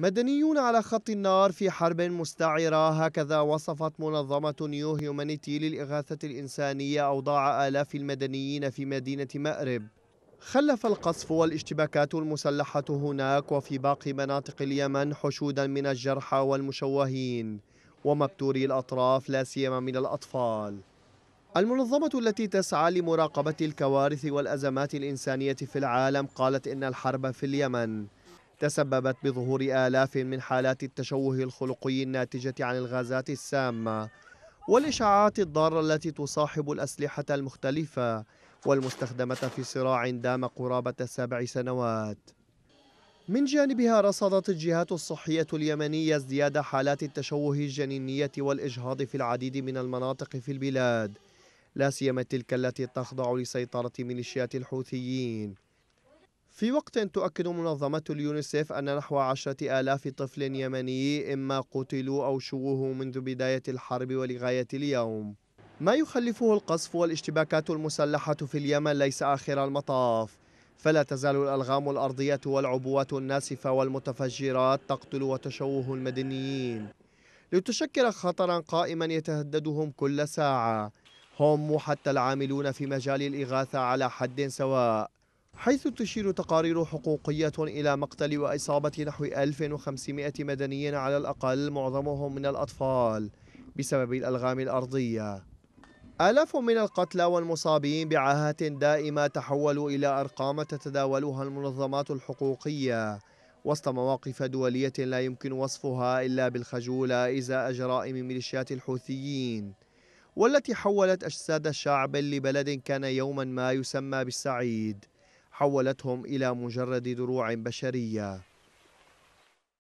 مدنيون على خط النار في حرب مستعرة هكذا وصفت منظمة نيو هيومانيتي للإغاثة الإنسانية أوضاع آلاف المدنيين في مدينة مأرب خلف القصف والاشتباكات المسلحة هناك وفي باقي مناطق اليمن حشودا من الجرحى والمشوهين ومبتوري الأطراف لا سيما من الأطفال المنظمة التي تسعى لمراقبة الكوارث والأزمات الإنسانية في العالم قالت إن الحرب في اليمن تسببت بظهور آلاف من حالات التشوه الخلقي الناتجة عن الغازات السامة والإشعاعات الضارة التي تصاحب الأسلحة المختلفة والمستخدمة في صراع دام قرابة سبع سنوات من جانبها رصدت الجهات الصحية اليمنية ازدياد حالات التشوه الجنينية والإجهاض في العديد من المناطق في البلاد لا سيما تلك التي تخضع لسيطرة ميليشيات الحوثيين في وقت تؤكد منظمة اليونيسف أن نحو عشرة آلاف طفل يمني إما قتلوا أو شوهوا منذ بداية الحرب ولغاية اليوم ما يخلفه القصف والاشتباكات المسلحة في اليمن ليس آخر المطاف فلا تزال الألغام الأرضية والعبوات الناسفة والمتفجرات تقتل وتشوه المدنيين لتشكل خطرا قائما يتهددهم كل ساعة هم وحتى العاملون في مجال الإغاثة على حد سواء حيث تشير تقارير حقوقية إلى مقتل وإصابة نحو 1500 مدني على الأقل معظمهم من الأطفال بسبب الألغام الأرضية آلاف من القتلى والمصابين بعاهات دائمة تحولوا إلى أرقام تتداولها المنظمات الحقوقية وسط مواقف دولية لا يمكن وصفها إلا بالخجولة إزاء جرائم ميليشيات الحوثيين والتي حولت أجساد الشعب لبلد كان يوما ما يسمى بالسعيد حولتهم إلى مجرد دروع بشرية